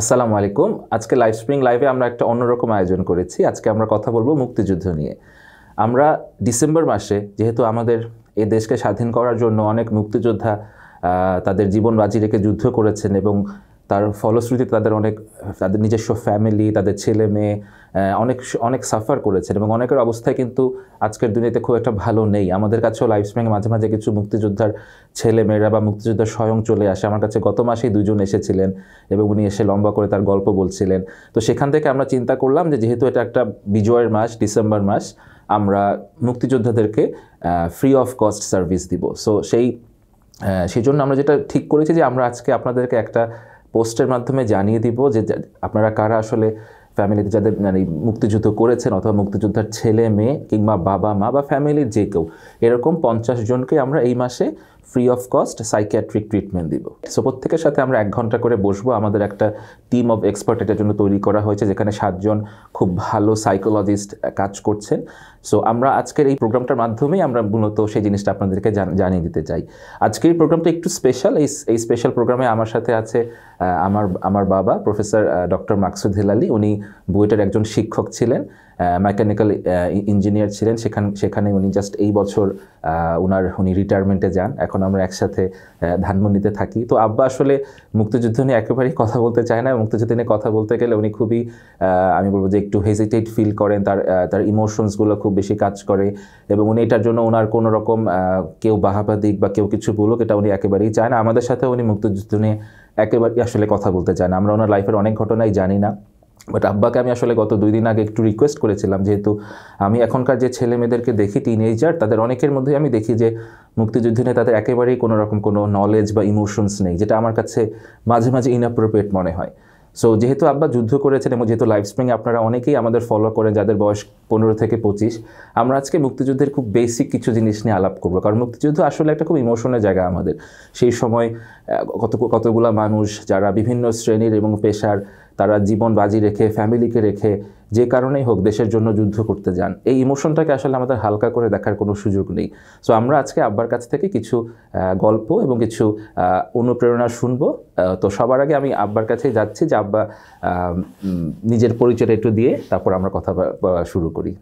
আসসালামু আলাইকুম আজকে লাইভ স্প্রিং লাইভে আমরা একটা অন্যরকম আয়োজন করেছি আজকে আমরা কথা বলবো মুক্তিযুদ্ধ নিয়ে আমরা ডিসেম্বর মাসে যেহেতু আমাদের এ দেশকে স্বাধীন করার জন্য অনেক মুক্তিযোদ্ধা তাদের জীবন বাজি রেখে যুদ্ধ করেছেন এবং তার ফলশ্রুতিতে তাদের অনেক তাদের নিজস্ব ফ্যামিলি তাদের ছেলে মেয়ে অনেক অনেক সাফার করেছেন এবং অনেকের অবস্থায় কিন্তু আজকের দুনিয়াতে খুব একটা ভালো নেই আমাদের কাছেও লাইফ স্প্যাংয়ে মাঝে মাঝে কিছু মুক্তিযোদ্ধার ছেলেমেয়েরা বা মুক্তিযোদ্ধা স্বয়ং চলে আসে আমার কাছে গত মাসেই দুজন এসেছিলেন এবং উনি এসে লম্বা করে তার গল্প বলছিলেন তো সেখান থেকে আমরা চিন্তা করলাম যে যেহেতু এটা একটা বিজয়ের মাস ডিসেম্বর মাস আমরা মুক্তিযোদ্ধাদেরকে ফ্রি অফ কস্ট সার্ভিস দিব সো সেই সেই জন্য আমরা যেটা ঠিক করেছি যে আমরা আজকে আপনাদেরকে একটা পোস্টের মাধ্যমে জানিয়ে দিব যে আপনারা কারা আসলে ফ্যামিলিতে যাদের মানে মুক্তিযুদ্ধ করেছেন অথবা মুক্তিযোদ্ধার ছেলে মেয়ে কিংবা বাবা মা বা ফ্যামিলির যে কেউ এরকম পঞ্চাশ জনকে আমরা এই মাসে free of cost psychiatric treatment দিব সো প্রত্যেকের সাথে আমরা এক ঘন্টা করে বসবো আমাদের একটা টিম অফ এক্সপার্ট এটার জন্য তৈরি করা হয়েছে যেখানে সাতজন খুব ভালো সাইকোলজিস্ট কাজ করছেন সো আমরা আজকের এই প্রোগ্রামটার মাধ্যমেই আমরা মূলত সেই জিনিসটা আপনাদেরকে জানিয়ে দিতে চাই আজকের এই প্রোগ্রামটা একটু স্পেশাল এই এই স্পেশাল প্রোগ্রামে আমার সাথে আছে আমার আমার বাবা প্রফেসর ডক্টর মাকসুদ হিলালি উনি বুয়েটের একজন শিক্ষক ছিলেন মেকানিক্যাল ইঞ্জিনিয়ার ছিলেন সেখান সেখানে উনি জাস্ট এই বছর ওনার উনি রিটায়ারমেন্টে যান এখন আমরা একসাথে ধানমন্ডিতে থাকি তো আব্বা আসলে মুক্তিযুদ্ধ নিয়ে একেবারেই কথা বলতে চায় না মুক্তিযুদ্ধ নিয়ে কথা বলতে গেলে উনি খুবই আমি বলবো যে একটু হেজিটেট ফিল করেন তার তার ইমোশনসগুলো খুব বেশি কাজ করে এবং উনি এটার জন্য ওনার কোনো রকম কেউ বাহাবা দিক বা কেউ কিছু বলুক এটা উনি একেবারেই চায় না আমাদের সাথে উনি মুক্তিযুদ্ধ নিয়ে একেবারেই আসলে কথা বলতে চায় না আমরা ওনার লাইফের অনেক ঘটনাই জানি না বাট আব্বাকে আমি আসলে গত দুই দিন আগে একটু রিকোয়েস্ট করেছিলাম যেহেতু আমি এখনকার যে ছেলে মেয়েদেরকে দেখি টিনেজার তাদের অনেকের মধ্যেই আমি দেখি যে মুক্তিযুদ্ধ নিয়ে তাদের একেবারেই কোনো রকম কোনো নলেজ বা ইমোশনস নেই যেটা আমার কাছে মাঝে মাঝে ইনঅপ্রোপ্রিয়েট মনে হয় সো যেহেতু আব্বা যুদ্ধ করেছেন এবং যেহেতু লাইফ স্প্রিং আপনারা অনেকেই আমাদের ফলো করেন যাদের বয়স পনেরো থেকে পঁচিশ আমরা আজকে মুক্তিযুদ্ধের খুব বেসিক কিছু জিনিস নিয়ে আলাপ করবো কারণ মুক্তিযুদ্ধ আসলে একটা খুব ইমোশনের জায়গা আমাদের সেই সময় কত কতগুলা মানুষ যারা বিভিন্ন শ্রেণীর এবং পেশার তারা জীবন বাজি রেখে ফ্যামিলিকে রেখে যে কারণেই হোক দেশের জন্য যুদ্ধ করতে যান এই ইমোশনটাকে আসলে আমাদের হালকা করে দেখার কোনো সুযোগ নেই সো আমরা আজকে আব্বার কাছ থেকে কিছু গল্প এবং কিছু অনুপ্রেরণা শুনব তো সবার আগে আমি আব্বার কাছেই যাচ্ছি যে আব্বা নিজের পরিচয় একটু দিয়ে তারপর আমরা কথা শুরু করি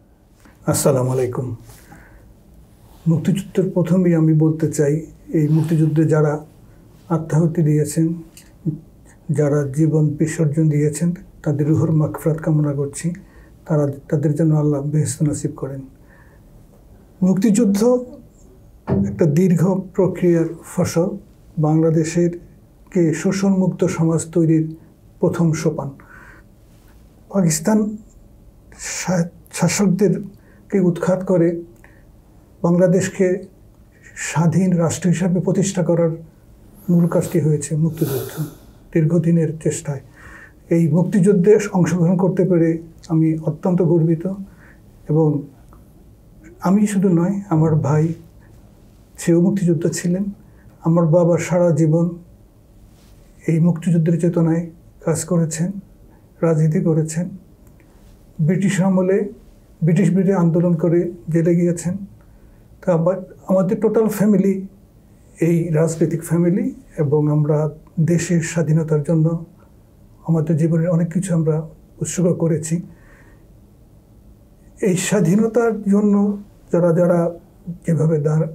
আসসালামু আলাইকুম মুক্তিযুদ্ধের প্রথমেই আমি বলতে চাই এই মুক্তিযুদ্ধে যারা আত্মাহতি দিয়েছেন যারা জীবন বিসর্জন দিয়েছেন তাদের রুহর মাকফরাত কামনা করছি তারা তাদের জন্য আল্লাহ বেহস্ত নাসিব করেন মুক্তিযুদ্ধ একটা দীর্ঘ প্রক্রিয়ার ফসল বাংলাদেশের কে শোষণমুক্ত সমাজ তৈরির প্রথম সোপান পাকিস্তান শাসকদেরকে উৎখাত করে বাংলাদেশকে স্বাধীন রাষ্ট্র হিসাবে প্রতিষ্ঠা করার মূল কাজটি হয়েছে মুক্তিযুদ্ধ দীর্ঘদিনের চেষ্টায় এই মুক্তিযুদ্ধে অংশগ্রহণ করতে পেরে আমি অত্যন্ত গর্বিত এবং আমি শুধু নয় আমার ভাই সেও মুক্তিযুদ্ধ ছিলেন আমার বাবা সারা জীবন এই মুক্তিযুদ্ধের চেতনায় কাজ করেছেন রাজনীতি করেছেন ব্রিটিশ আমলে ব্রিটিশ বিরে আন্দোলন করে জেলে গিয়েছেন তা আমাদের টোটাল ফ্যামিলি এই রাজনৈতিক ফ্যামিলি এবং আমরা দেশের স্বাধীনতার জন্য আমাদের জীবনের অনেক কিছু আমরা উৎসর্গ করেছি এই স্বাধীনতার জন্য যারা যারা যেভাবে দাঁড়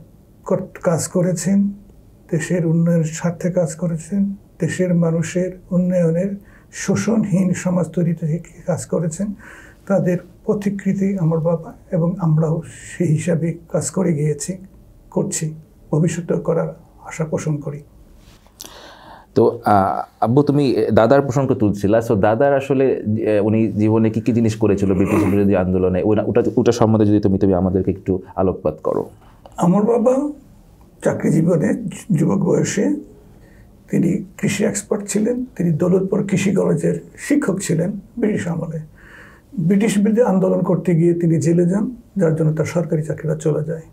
কাজ করেছেন দেশের উন্নয়নের স্বার্থে কাজ করেছেন দেশের মানুষের উন্নয়নের শোষণহীন সমাজ তৈরিতে কাজ করেছেন তাদের প্রতিকৃতি আমার বাবা এবং আমরাও সেই হিসাবে কাজ করে গিয়েছি করছি ভবিষ্যতে করার আশা পোষণ করি তো আব্বু তুমি দাদার প্রসঙ্গ তুলছিলা সো দাদার আসলে উনি জীবনে কী কী জিনিস করেছিল ব্রিটিশ বিরোধী আন্দোলনে ওটা ওটা সম্বন্ধে যদি তুমি তুমি আমাদেরকে একটু আলোকপাত করো আমার বাবা চাকরি জীবনে যুবক বয়সে তিনি কৃষি এক্সপার্ট ছিলেন তিনি দৌলতপুর কৃষি কলেজের শিক্ষক ছিলেন ব্রিটিশ আমলে ব্রিটিশ বিরুদ্ধে আন্দোলন করতে গিয়ে তিনি জেলে যান যার জন্য তার সরকারি চাকরিটা চলে যায়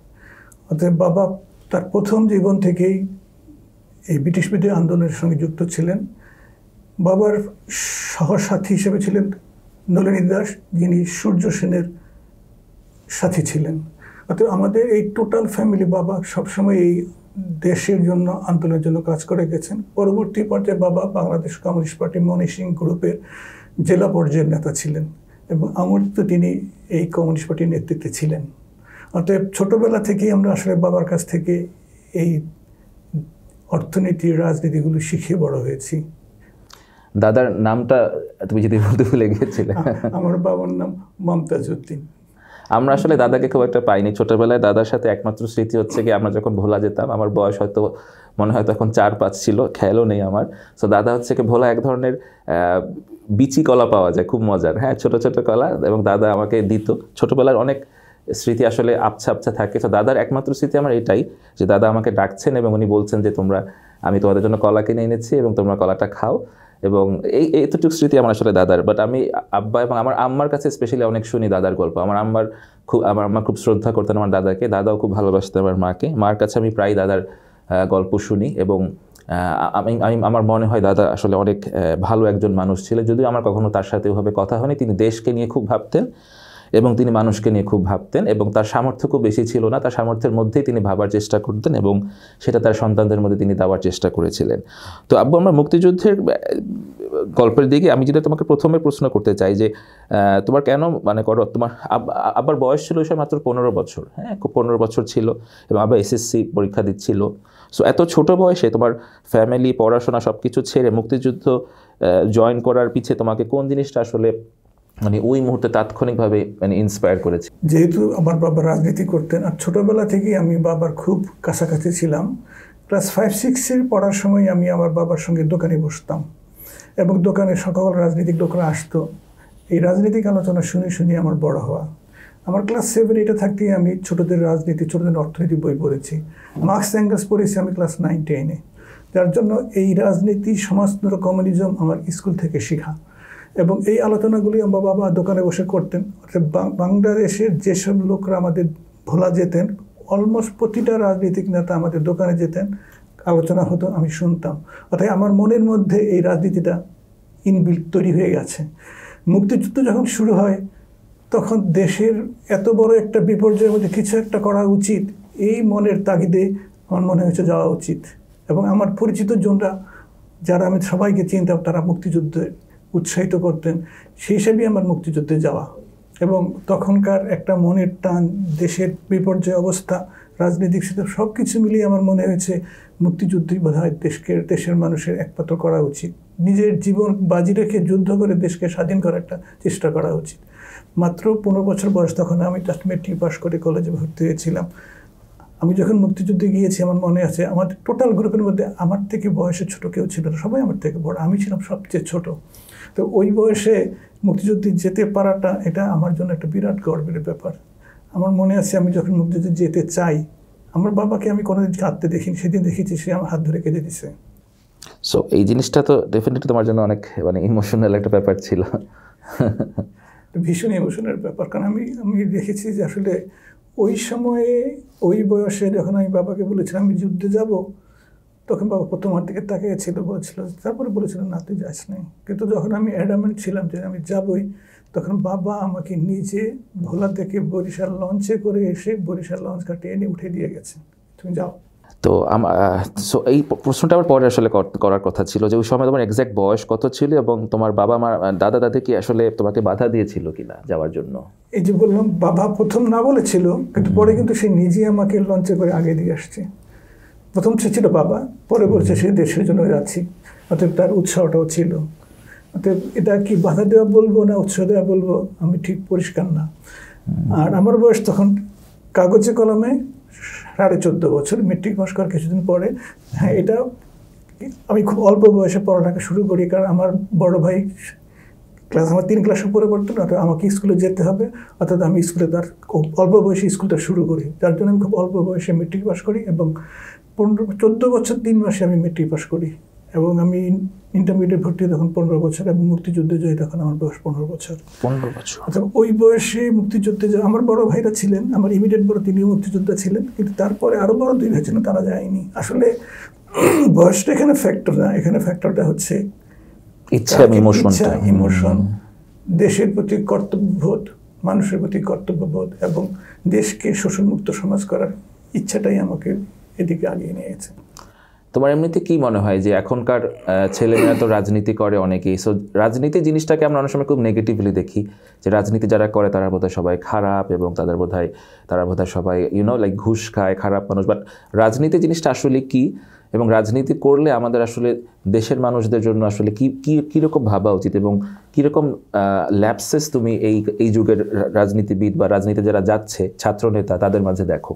অতএব বাবা তার প্রথম জীবন থেকেই এই ব্রিটিশ মিডিয়া আন্দোলনের সঙ্গে যুক্ত ছিলেন বাবার সহসাথী হিসেবে ছিলেন নলিনী দাস যিনি সূর্য সেনের সাথী ছিলেন অর্থাৎ আমাদের এই টোটাল ফ্যামিলি বাবা সবসময় এই দেশের জন্য আন্দোলনের জন্য কাজ করে গেছেন পরবর্তী পর্যায়ে বাবা বাংলাদেশ কমিউনিস্ট পার্টি সিং গ্রুপের জেলা পর্যায়ের নেতা ছিলেন এবং আমার তো তিনি এই কমিউনিস্ট পার্টির নেতৃত্বে ছিলেন অতএব ছোটোবেলা থেকেই আমরা আসলে বাবার কাছ থেকে এই অর্থনীতির রাজনীতিগুলো শিখে বড় হয়েছি দাদার নামটা তুমি যদি বলতে ভুলে গিয়েছিলে আমার বাবার নাম মমতাজ উদ্দিন আমরা আসলে দাদাকে খুব একটা পাইনি ছোটবেলায় দাদার সাথে একমাত্র স্মৃতি হচ্ছে কি আমরা যখন ভোলা যেতাম আমার বয়স হয়তো মনে হয় তখন চার পাঁচ ছিল খেয়ালও নেই আমার সো দাদা হচ্ছে কি ভোলা এক ধরনের বিচি কলা পাওয়া যায় খুব মজার হ্যাঁ ছোট ছোট কলা এবং দাদা আমাকে দিত ছোটবেলার অনেক স্মৃতি আসলে আবছা আপছা থাকে তো দাদার একমাত্র স্মৃতি আমার এটাই যে দাদা আমাকে ডাকছেন এবং উনি বলছেন যে তোমরা আমি তোমাদের জন্য কলা কিনে এনেছি এবং তোমরা কলাটা খাও এবং এই এতটুকু স্মৃতি আমার আসলে দাদার বাট আমি আব্বা এবং আমার আম্মার কাছে স্পেশালি অনেক শুনি দাদার গল্প আমার আম্মার খুব আমার আম্মা খুব শ্রদ্ধা করতেন আমার দাদাকে দাদাও খুব ভালোবাসতেন আমার মাকে মার কাছে আমি প্রায় দাদার গল্প শুনি এবং আমি আমি আমার মনে হয় দাদা আসলে অনেক ভালো একজন মানুষ ছিল যদিও আমার কখনো তার সাথে ওভাবে কথা হয়নি তিনি দেশকে নিয়ে খুব ভাবতেন এবং তিনি মানুষকে নিয়ে খুব ভাবতেন এবং তার সামর্থ্য খুব বেশি ছিল না তার সামর্থ্যের মধ্যেই তিনি ভাবার চেষ্টা করতেন এবং সেটা তার সন্তানদের মধ্যে তিনি দেওয়ার চেষ্টা করেছিলেন তো আব্বু আমরা মুক্তিযুদ্ধের গল্পের দিকে আমি যেটা তোমাকে প্রথমে প্রশ্ন করতে চাই যে তোমার কেন মানে করো তোমার আব্বার বয়স ছিল সে মাত্র পনেরো বছর হ্যাঁ খুব পনেরো বছর ছিল এবং আবার এসএসসি পরীক্ষা দিচ্ছিল সো এত ছোট বয়সে তোমার ফ্যামিলি পড়াশোনা সব কিছু ছেড়ে মুক্তিযুদ্ধ জয়েন করার পিছে তোমাকে কোন জিনিসটা আসলে মানে ওই মুহূর্তে তাৎক্ষণিকভাবে মানে ইন্সপায়ার করেছে যেহেতু আমার বাবা রাজনীতি করতেন আর ছোটোবেলা থেকেই আমি বাবার খুব কাছাকাছি ছিলাম ক্লাস ফাইভ সিক্সের পড়ার সময় আমি আমার বাবার সঙ্গে দোকানে বসতাম এবং দোকানে সকল রাজনীতিক লোকরা আসতো এই রাজনৈতিক আলোচনা শুনে শুনে আমার বড় হওয়া আমার ক্লাস সেভেন এটা থাকতেই আমি ছোটোদের রাজনীতি ছোটোদের অর্থনীতি বই পড়েছি মার্কস অ্যাঙ্গেলস পড়েছি আমি ক্লাস নাইন টেনে যার জন্য এই রাজনীতি সমাজতন্ত্র কমিউনিজম আমার স্কুল থেকে শেখা এবং এই আলোচনাগুলি আমার বাবা দোকানে বসে করতেন অর্থাৎ বাংলাদেশের যেসব লোকরা আমাদের ভোলা যেতেন অলমোস্ট প্রতিটা রাজনৈতিক নেতা আমাদের দোকানে যেতেন আলোচনা হতো আমি শুনতাম অর্থাৎ আমার মনের মধ্যে এই রাজনীতিটা ইনবিল তৈরি হয়ে গেছে মুক্তিযুদ্ধ যখন শুরু হয় তখন দেশের এত বড় একটা বিপর্যয়ের মধ্যে কিছু একটা করা উচিত এই মনের তাগিদে আমার মনে হয়েছে যাওয়া উচিত এবং আমার পরিচিত জনরা যারা আমি সবাইকে চিনতাম তারা মুক্তিযুদ্ধের উৎসাহিত করতেন সেই হিসেবেই আমার মুক্তিযুদ্ধে যাওয়া এবং তখনকার একটা মনের টান দেশের বিপর্যয় অবস্থা রাজনৈতিক সেটা সব কিছু মিলিয়ে আমার মনে হয়েছে মুক্তিযুদ্ধই বোধ হয় দেশকে দেশের মানুষের একমাত্র করা উচিত নিজের জীবন বাজি রেখে যুদ্ধ করে দেশকে স্বাধীন করার একটা চেষ্টা করা উচিত মাত্র পনেরো বছর বয়স তখন আমি জাস্ট মেট্রিক পাস করে কলেজে ভর্তি হয়েছিলাম আমি যখন মুক্তিযুদ্ধে গিয়েছি আমার মনে আছে আমার টোটাল গ্রুপের মধ্যে আমার থেকে বয়সে ছোট কেউ ছিল না সবাই আমার থেকে বড় আমি ছিলাম সবচেয়ে ছোট তো ওই বয়সে মুক্তিযুদ্ধে যেতে পারাটা এটা আমার জন্য একটা বিরাট গর্বের ব্যাপার আমার মনে আছে আমি যখন মুক্তিযুদ্ধে যেতে চাই আমার বাবাকে আমি কোনোদিন কাঁদতে দেখিনি সেদিন দেখেছি সে আমার হাত ধরে কেঁদে দিছে সো এই জিনিসটা তো ডেফিনেটলি তোমার জন্য অনেক মানে ইমোশনাল একটা ব্যাপার ছিল ভীষণ ইমোশনের ব্যাপার কারণ আমি আমি দেখেছি যে আসলে ওই সময়ে ওই বয়সে যখন আমি বাবাকে বলেছিলাম আমি যুদ্ধে যাব তখন বাবা প্রথম থেকে দিকে তাকিয়েছিল বলছিল তারপরে বলেছিল না তুই যাস নাই কিন্তু যখন আমি অ্যাডামেন্ট ছিলাম যে আমি যাবই তখন বাবা আমাকে নিজে ভোলা থেকে বরিশাল লঞ্চে করে এসে বরিশাল লঞ্চ কাটিয়ে এনে উঠে দিয়ে গেছে তুমি যাও তো সো এই প্রশ্নটা আমার পরে আসলে করার কথা ছিল যে ওই সময় তোমার এক্স্যাক্ট বয়স কত ছিল এবং তোমার বাবা মা দাদা দাদি কি আসলে তোমাকে বাধা দিয়েছিল কিনা যাওয়ার জন্য এই যে বললাম বাবা প্রথম না বলেছিল কিন্তু পরে কিন্তু সে নিজে আমাকে লঞ্চে করে আগে দিয়ে আসছে প্রথম সে ছিল বাবা পরে বলছে সে দেশের জন্য যাচ্ছি অতএব তার উৎসাহটাও ছিল অতএব এটা কি বাধা দেওয়া বলবো না উৎসাহ দেওয়া বলবো আমি ঠিক পরিষ্কার না আর আমার বয়স তখন কাগজে কলমে সাড়ে চোদ্দ বছর মেট্রিক পাস করার কিছুদিন পরে হ্যাঁ এটা আমি খুব অল্প বয়সে পড়ালেখা শুরু করি কারণ আমার বড় ভাই ক্লাস আমার তিন ক্লাসে পরিবর্তন অর্থাৎ আমাকে স্কুলে যেতে হবে অর্থাৎ আমি স্কুলে তার অল্প বয়সে স্কুলটা শুরু করি যার জন্য আমি খুব অল্প বয়সে মেট্রিক পাস করি এবং পনেরো চোদ্দো বছর তিন মাসে আমি মেট্রিক পাস করি এবং আমি ইন্টারমিডিয়েট ভর্তি তখন পনেরো বছর আমি মুক্তিযুদ্ধে যাই তখন আমার বয়স পনেরো বছর পনেরো বছর আচ্ছা, ওই বয়সে মুক্তিযুদ্ধে যা আমার বড় ভাইরা ছিলেন আমার ইমিডিয়েট বড় তিনিও মুক্তিযোদ্ধা ছিলেন কিন্তু তারপরে আরও বড় দুই ভাই ছিলেন তারা যায়নি আসলে বয়সটা এখানে ফ্যাক্টর না এখানে ফ্যাক্টরটা হচ্ছে ইমোশন দেশের প্রতি কর্তব্যবোধ মানুষের প্রতি কর্তব্যবোধ এবং দেশকে শোষণমুক্ত সমাজ করার ইচ্ছাটাই আমাকে এদিকে আগিয়ে নিয়েছে তোমার এমনিতে কি মনে হয় যে এখনকার ছেলেমেয়েরা তো রাজনীতি করে অনেকেই সো রাজনীতি জিনিসটাকে আমরা অনেক সময় খুব নেগেটিভলি দেখি যে রাজনীতি যারা করে তারা বোধহয় সবাই খারাপ এবং তাদের বোধ হয় তারা বোধহয় সবাই ইউনো লাইক ঘুষ খায় খারাপ মানুষ বাট রাজনীতি জিনিসটা আসলে কি এবং রাজনীতি করলে আমাদের আসলে দেশের মানুষদের জন্য আসলে কি কি কীরকম ভাবা উচিত এবং কীরকম ল্যাপসেস তুমি এই এই যুগের রাজনীতিবিদ বা রাজনীতি যারা যাচ্ছে ছাত্রনেতা তাদের মাঝে দেখো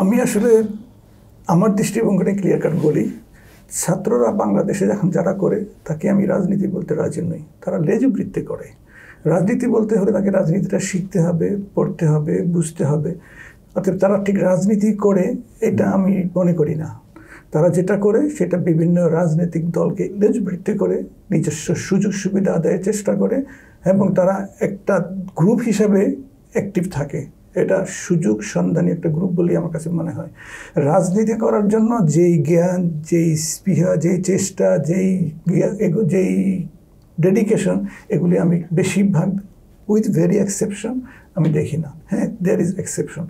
আমি আসলে আমার দৃষ্টিভঙ্গিটা ক্লিয়ার কাট বলি ছাত্ররা বাংলাদেশে যখন যারা করে তাকে আমি রাজনীতি বলতে রাজি নই তারা লেজবৃত্তি করে রাজনীতি বলতে হলে তাকে রাজনীতিটা শিখতে হবে পড়তে হবে বুঝতে হবে অর্থাৎ তারা ঠিক রাজনীতি করে এটা আমি মনে করি না তারা যেটা করে সেটা বিভিন্ন রাজনৈতিক দলকে লেজবৃত্তি করে নিজস্ব সুযোগ সুবিধা আদায়ের চেষ্টা করে এবং তারা একটা গ্রুপ হিসাবে অ্যাক্টিভ থাকে এটা সুযোগ সন্ধানী একটা গ্রুপ বলেই আমার কাছে মনে হয় রাজনীতি করার জন্য যেই জ্ঞান যেই স্পৃহা যেই চেষ্টা যেই যেই ডেডিকেশন এগুলি আমি বেশিরভাগ উইথ ভেরি এক্সেপশন আমি দেখি না হ্যাঁ দেয়ার ইজ এক্সেপশন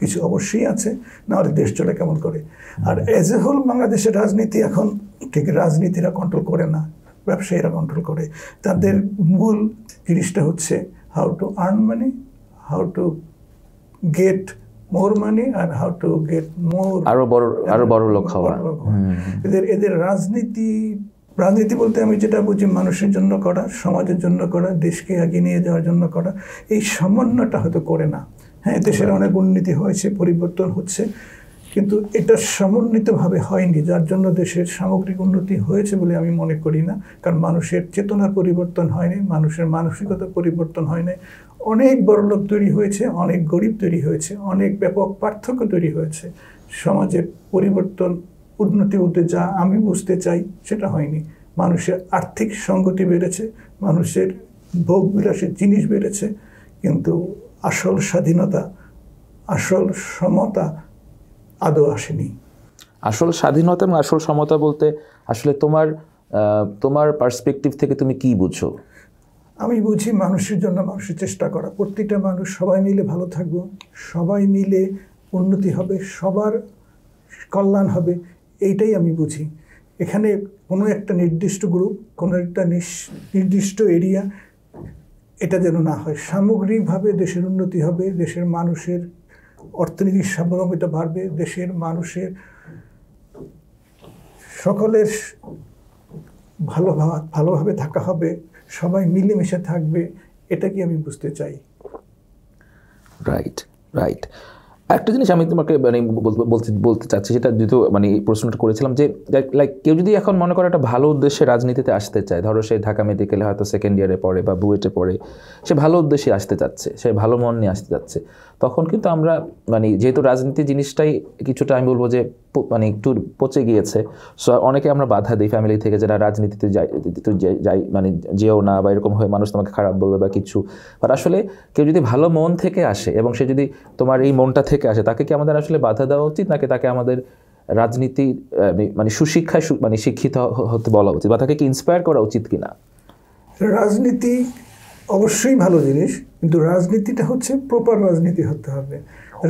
কিছু অবশ্যই আছে নাহলে দেশ চলে কেমন করে আর এজ এ হোল বাংলাদেশের রাজনীতি এখন ঠিক রাজনীতিরা কন্ট্রোল করে না ব্যবসায়ীরা কন্ট্রোল করে তাদের মূল জিনিসটা হচ্ছে how to earn money how to get more money আর হাউ টু গেট মোর আরো বড় আরো বড় লোক হওয়া এদের এদের রাজনীতি রাজনীতি বলতে আমি যেটা বুঝি মানুষের জন্য করা সমাজের জন্য করা দেশকে এগিয়ে নিয়ে যাওয়ার জন্য করা এই সমন্বয়টা হয়তো করে না হ্যাঁ দেশের অনেক উন্নতি হয়েছে পরিবর্তন হচ্ছে কিন্তু এটা সমন্বিতভাবে হয়নি যার জন্য দেশের সামগ্রিক উন্নতি হয়েছে বলে আমি মনে করি না কারণ মানুষের চেতনার পরিবর্তন হয়নি মানুষের মানসিকতা পরিবর্তন হয়নি অনেক লোক তৈরি হয়েছে অনেক গরিব তৈরি হয়েছে অনেক ব্যাপক পার্থক্য তৈরি হয়েছে সমাজের পরিবর্তন উন্নতি বলতে যা আমি বুঝতে চাই সেটা হয়নি মানুষের আর্থিক সংগতি বেড়েছে মানুষের ভোগ বিলাসের জিনিস বেড়েছে কিন্তু আসল স্বাধীনতা আসল সমতা আদৌ আসেনি আসল স্বাধীনতা এবং আসল সমতা বলতে আসলে তোমার তোমার পার্সপেক্টিভ থেকে তুমি কি বুঝো আমি বুঝি মানুষের জন্য মানুষের চেষ্টা করা প্রত্যেকটা মানুষ সবাই মিলে ভালো থাকবো সবাই মিলে উন্নতি হবে সবার কল্যাণ হবে এইটাই আমি বুঝি এখানে কোনো একটা নির্দিষ্ট গ্রুপ কোনো একটা নির্দিষ্ট এরিয়া এটা যেন না হয় সামগ্রিকভাবে দেশের উন্নতি হবে দেশের মানুষের অর্থনৈতিক স্বাবলম্বিতা বাড়বে দেশের মানুষের সকলের ভালো ভালোভাবে থাকা হবে সবাই মিলেমিশে থাকবে এটা কি আমি বুঝতে চাই রাইট রাইট একটা জিনিস আমি তোমাকে মানে বলতে বলতে চাচ্ছি সেটা যেহেতু মানে এই প্রশ্নটা করেছিলাম যে লাইক কেউ যদি এখন মনে করো একটা ভালো উদ্দেশ্যে রাজনীতিতে আসতে চায় ধরো সে ঢাকা মেডিকেলে হয়তো সেকেন্ড ইয়ারে পড়ে বা বুয়েটে পড়ে সে ভালো উদ্দেশ্যে আসতে চাচ্ছে সে ভালো মন নিয়ে আসতে চাচ্ছে তখন কিন্তু আমরা মানে যেহেতু রাজনীতি জিনিসটাই কিছুটা আমি বলবো যে মানে একটু পচে গিয়েছে সো অনেকে আমরা বাধা দিই ফ্যামিলি থেকে যারা রাজনীতিতে যাই তুই যাই মানে যেও না বা এরকম হয়ে মানুষ তোমাকে খারাপ বলবে বা কিছু বাট আসলে কেউ যদি ভালো মন থেকে আসে এবং সে যদি তোমার এই মনটা থেকে আসে তাকে কি আমাদের আসলে বাধা দেওয়া উচিত নাকি তাকে আমাদের রাজনীতি মানে, মানে সুশিক্ষায় মানে শিক্ষিত হতে বলা উচিত বা তাকে কি ইন্সপায়ার করা উচিত কিনা রাজনীতি অবশ্যই ভালো জিনিস কিন্তু রাজনীতিটা হচ্ছে প্রপার রাজনীতি হতে হবে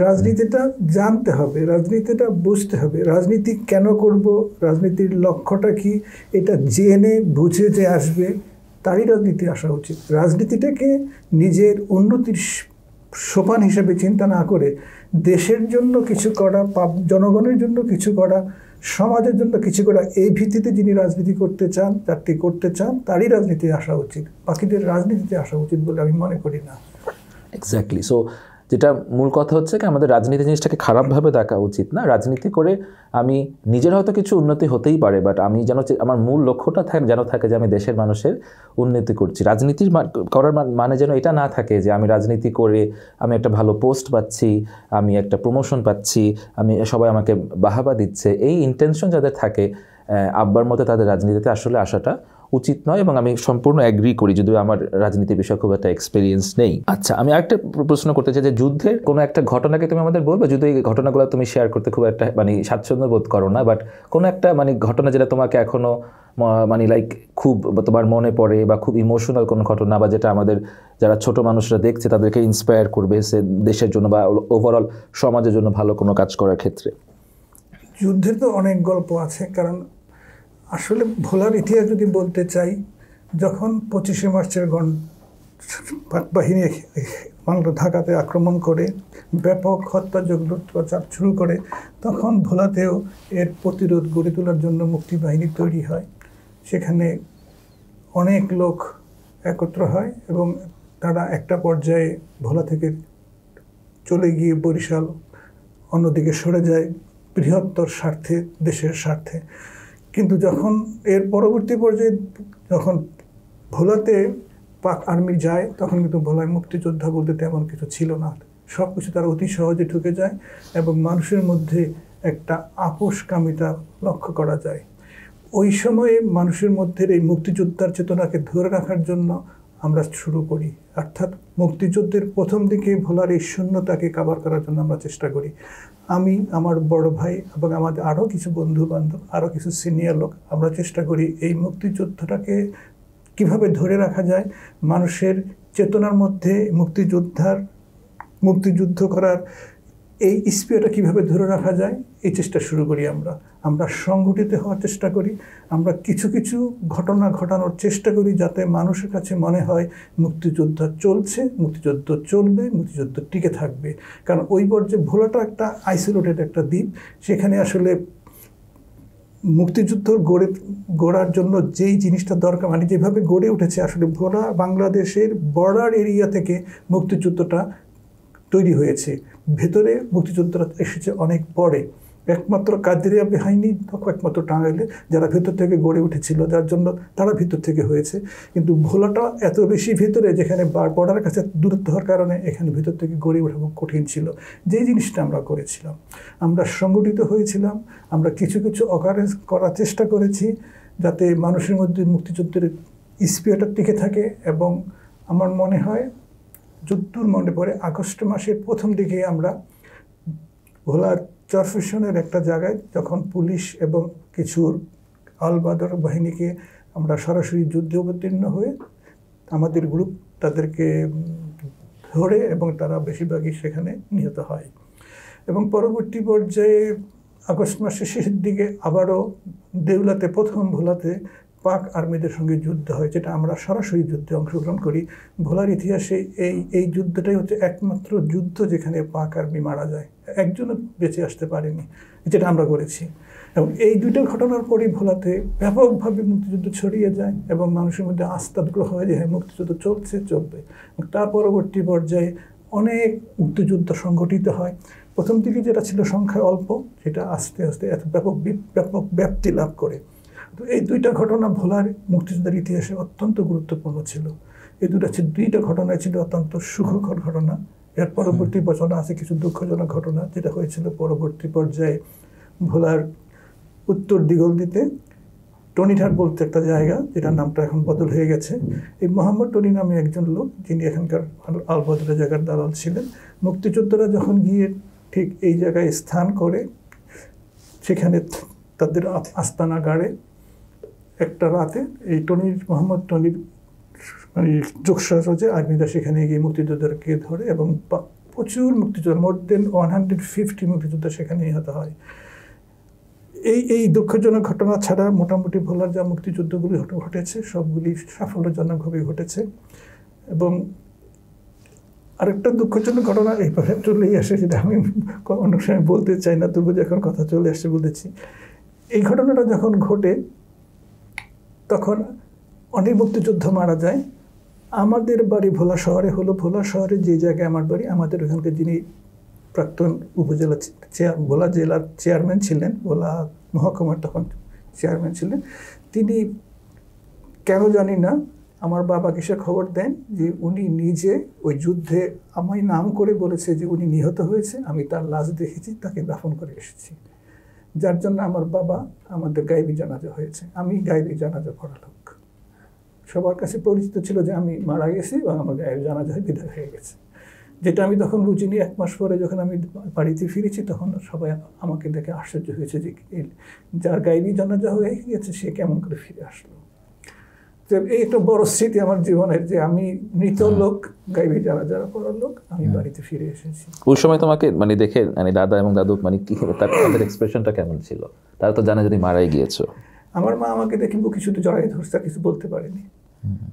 রাজনীতিটা জানতে হবে রাজনীতিটা বুঝতে হবে রাজনীতি কেন করব রাজনীতির লক্ষ্যটা কি এটা জেনে বুঝে যে আসবে তারই রাজনীতি আসা উচিত রাজনীতিটাকে নিজের উন্নতির সোপান হিসেবে চিন্তা না করে দেশের জন্য কিছু করা জনগণের জন্য কিছু করা সমাজের জন্য কিছু করা এই ভিত্তিতে যিনি রাজনীতি করতে চান চারটি করতে চান তারই রাজনীতি আসা উচিত বাকিদের রাজনীতিতে আসা উচিত বলে আমি মনে করি না এক্স্যাক্টলি সো যেটা মূল কথা হচ্ছে কি আমাদের রাজনীতি জিনিসটাকে খারাপভাবে দেখা উচিত না রাজনীতি করে আমি নিজের হয়তো কিছু উন্নতি হতেই পারে বাট আমি যেন আমার মূল লক্ষ্যটা থাকে যেন থাকে যে আমি দেশের মানুষের উন্নতি করছি রাজনীতির করার মানে যেন এটা না থাকে যে আমি রাজনীতি করে আমি একটা ভালো পোস্ট পাচ্ছি আমি একটা প্রমোশন পাচ্ছি আমি সবাই আমাকে বাহাবা দিচ্ছে এই ইন্টেনশন যাদের থাকে আব্বার মতো তাদের রাজনীতিতে আসলে আসাটা উচিত নয় এবং আমি সম্পূর্ণ অ্যাগ্রি করি যদিও আমার রাজনীতি বিষয়ে খুব একটা এক্সপিরিয়েন্স নেই আচ্ছা আমি একটা প্রশ্ন করতে চাই যে যুদ্ধের কোনো একটা ঘটনাকে তুমি আমাদের বলবে যদি এই ঘটনাগুলো তুমি শেয়ার করতে খুব একটা মানে স্বাচ্ছন্দ্য বোধ করো না বাট কোনো একটা মানে ঘটনা যেটা তোমাকে এখনও মানে লাইক খুব তোমার মনে পড়ে বা খুব ইমোশনাল কোনো ঘটনা বা যেটা আমাদের যারা ছোট মানুষরা দেখছে তাদেরকে ইন্সপায়ার করবে সে দেশের জন্য বা ওভারঅল সমাজের জন্য ভালো কোনো কাজ করার ক্ষেত্রে যুদ্ধের তো অনেক গল্প আছে কারণ আসলে ভোলার ইতিহাস যদি বলতে চাই যখন পঁচিশে মার্চের গণ পাক বাহিনী বাংলা ঢাকাতে আক্রমণ করে ব্যাপক হত্যাযজ্ঞ প্রচার শুরু করে তখন ভোলাতেও এর প্রতিরোধ গড়ে তোলার জন্য মুক্তি বাহিনী তৈরি হয় সেখানে অনেক লোক একত্র হয় এবং তারা একটা পর্যায়ে ভোলা থেকে চলে গিয়ে বরিশাল অন্যদিকে সরে যায় বৃহত্তর স্বার্থে দেশের স্বার্থে কিন্তু যখন এর পরবর্তী পর্যায়ে যখন ভোলাতে পাক আর্মি যায় তখন কিন্তু ভোলায় মুক্তিযোদ্ধা বলতে তেমন কিছু ছিল না সব কিছু তারা অতি সহজে ঢুকে যায় এবং মানুষের মধ্যে একটা আপোষকামিতা লক্ষ্য করা যায় ওই সময়ে মানুষের মধ্যে এই মুক্তিযোদ্ধার চেতনাকে ধরে রাখার জন্য আমরা শুরু করি অর্থাৎ মুক্তিযুদ্ধের প্রথম দিকে ভোলার এই শূন্যতাকে কাবার করার জন্য আমরা চেষ্টা করি আমি আমার বড় ভাই এবং আমাদের আরও কিছু বন্ধু বান্ধব আরও কিছু সিনিয়র লোক আমরা চেষ্টা করি এই মুক্তিযুদ্ধটাকে কিভাবে ধরে রাখা যায় মানুষের চেতনার মধ্যে মুক্তিযোদ্ধার মুক্তিযুদ্ধ করার এই স্পেয়টা কীভাবে ধরে রাখা যায় এই চেষ্টা শুরু করি আমরা আমরা সংগঠিত হওয়ার চেষ্টা করি আমরা কিছু কিছু ঘটনা ঘটানোর চেষ্টা করি যাতে মানুষের কাছে মনে হয় মুক্তিযোদ্ধা চলছে মুক্তিযুদ্ধ চলবে মুক্তিযুদ্ধ টিকে থাকবে কারণ ওই যে ভোলাটা একটা আইসোলেটেড একটা দ্বীপ সেখানে আসলে মুক্তিযুদ্ধ গড়ে গড়ার জন্য যেই জিনিসটা দরকার মানে যেভাবে গড়ে উঠেছে আসলে ভোলা বাংলাদেশের বর্ডার এরিয়া থেকে মুক্তিযুদ্ধটা তৈরি হয়েছে ভেতরে মুক্তিযোদ্ধারা এসেছে অনেক পরে একমাত্র কাদেরিয়া বেহাইনি একমাত্র টাঙ্গাইলে যারা ভেতর থেকে গড়ে উঠেছিল যার জন্য তারা ভেতর থেকে হয়েছে কিন্তু ভোলাটা এত বেশি ভেতরে যেখানে বর্ডারের কাছে দূরত্ব হওয়ার কারণে এখানে ভেতর থেকে গড়ে ওঠা খুব কঠিন ছিল যেই জিনিসটা আমরা করেছিলাম আমরা সংগঠিত হয়েছিলাম আমরা কিছু কিছু অকারেন্স করার চেষ্টা করেছি যাতে মানুষের মধ্যে মুক্তিযুদ্ধের স্পিয়ারটা টিকে থাকে এবং আমার মনে হয় যুদ্ধর মনে পড়ে আগস্ট মাসের প্রথম দিকে আমরা ভোলার চরফেশনের একটা জায়গায় যখন পুলিশ এবং কিছু আলবাদর বাহিনীকে আমরা সরাসরি যুদ্ধে অবতীর্ণ হয়ে আমাদের গ্রুপ তাদেরকে ধরে এবং তারা বেশিরভাগই সেখানে নিহত হয় এবং পরবর্তী পর্যায়ে আগস্ট মাসের শেষের দিকে আবারও দেউলাতে প্রথম ভোলাতে পাক আর্মিদের সঙ্গে যুদ্ধ হয় যেটা আমরা সরাসরি যুদ্ধে অংশগ্রহণ করি ভোলার ইতিহাসে এই এই যুদ্ধটাই হচ্ছে একমাত্র যুদ্ধ যেখানে পাক আর্মি মারা যায় একজনও বেঁচে আসতে পারেনি যেটা আমরা করেছি এবং এই দুইটা ঘটনার পরই ভোলাতে ব্যাপকভাবে মুক্তিযুদ্ধ ছড়িয়ে যায় এবং মানুষের মধ্যে আস্থা গ্রহ হয় যে হ্যাঁ মুক্তিযুদ্ধ চলছে চলবে তার পরবর্তী পর্যায়ে অনেক মুক্তিযুদ্ধ সংগঠিত হয় প্রথম দিকে যেটা ছিল সংখ্যায় অল্প সেটা আস্তে আস্তে এত ব্যাপক ব্যাপক ব্যাপ্তি লাভ করে তো এই দুইটা ঘটনা ভোলার মুক্তিযুদ্ধের ইতিহাসে অত্যন্ত গুরুত্বপূর্ণ ছিল এই দুটা দুইটা ঘটনা ছিল অত্যন্ত সুখকর ঘটনা এর পরবর্তী বচনা আছে কিছু দুঃখজনক ঘটনা যেটা হয়েছিল পরবর্তী পর্যায়ে ভোলার উত্তর দিতে টনিঠার বলতে একটা জায়গা যেটার নামটা এখন বদল হয়ে গেছে এই মোহাম্মদ টনি নামে একজন লোক যিনি এখানকার আলবদরা জায়গার দালাল ছিলেন মুক্তিযোদ্ধারা যখন গিয়ে ঠিক এই জায়গায় স্থান করে সেখানে তাদের আস্তানা গাড়ে একটা রাতে এই টনির মোহাম্মদ টনির মানে যোগসাজ হচ্ছে আর্মিরা সেখানে গিয়ে মুক্তিযোদ্ধাকে ধরে এবং প্রচুর মুক্তিযোদ্ধা more than one hundred fifty মুক্তিযোদ্ধা সেখানে নিহত হয় এই এই দুঃখজনক ঘটনা ছাড়া মোটামুটি ভোলার যা মুক্তিযুদ্ধগুলি ঘটেছে সবগুলি সাফল্যজনকভাবে ঘটেছে এবং আরেকটা দুঃখজনক ঘটনা এইভাবে চলেই আসে যেটা আমি অনেক সময় বলতে চাই না তবু যখন কথা চলে আসছে বলেছি এই ঘটনাটা যখন ঘটে তখন অনেক মুক্তিযুদ্ধ মারা যায় আমাদের বাড়ি ভোলা শহরে হলো ভোলা শহরে যে জায়গায় আমার বাড়ি আমাদের ওখানকার যিনি প্রাক্তন উপজেলা চেয়ার ভোলা জেলার চেয়ারম্যান ছিলেন ভোলা মহকুমার তখন চেয়ারম্যান ছিলেন তিনি কেন জানি না আমার বাবাকে কিসে খবর দেন যে উনি নিজে ওই যুদ্ধে আমায় নাম করে বলেছে যে উনি নিহত হয়েছে আমি তার লাশ দেখেছি তাকে দাফন করে এসেছি যার জন্য আমার বাবা আমাদের গাইবি জানাজা হয়েছে আমি গাইবি জানাজা লোক সবার কাছে পরিচিত ছিল যে আমি মারা গেছি এবং আমার গায়েব জানাজা বিদায় হয়ে গেছে যেটা আমি তখন বুঝিনি এক মাস পরে যখন আমি বাড়িতে ফিরেছি তখন সবাই আমাকে দেখে আশ্চর্য হয়েছে যে যার গাইবি জানাজা হয়ে গেছে সে কেমন করে ফিরে আসলো তো এই একটা বড় স্মৃতি আমার জীবনের যে আমি মৃত লোক গাইবে যারা যারা করার লোক আমি বাড়িতে ফিরে এসেছি ওই সময় তোমাকে মানে দেখে মানে দাদা এবং দাদু মানে কি তাদের এক্সপ্রেশনটা কেমন ছিল তারা তো জানে যদি মারাই গিয়েছো আমার মা আমাকে দেখে বুকে শুধু জড়াই ধরছে কিছু বলতে পারেনি